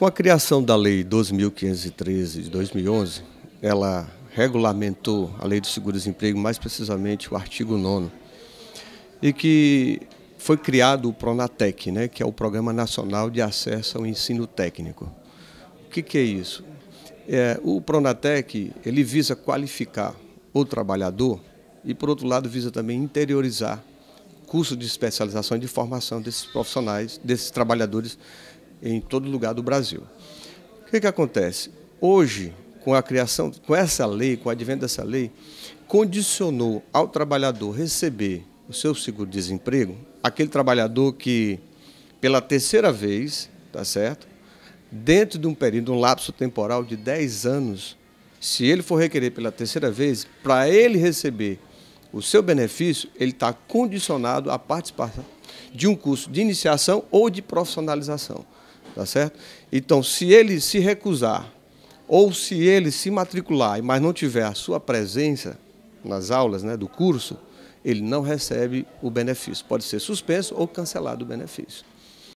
Com a criação da Lei 12.513 de 2011, ela regulamentou a Lei do Seguro-Desemprego, mais precisamente o artigo 9, e que foi criado o Pronatec, né, que é o Programa Nacional de Acesso ao Ensino Técnico. O que, que é isso? É, o Pronatec ele visa qualificar o trabalhador e, por outro lado, visa também interiorizar curso de especialização e de formação desses profissionais, desses trabalhadores em todo lugar do Brasil. O que, que acontece? Hoje, com a criação, com essa lei, com o advento dessa lei, condicionou ao trabalhador receber o seu seguro-desemprego, aquele trabalhador que, pela terceira vez, tá certo? Dentro de um período, um lapso temporal de 10 anos, se ele for requerer pela terceira vez, para ele receber o seu benefício, ele está condicionado à participação de um curso de iniciação ou de profissionalização. Tá certo? Então, se ele se recusar ou se ele se matricular, mas não tiver a sua presença nas aulas né, do curso, ele não recebe o benefício. Pode ser suspenso ou cancelado o benefício.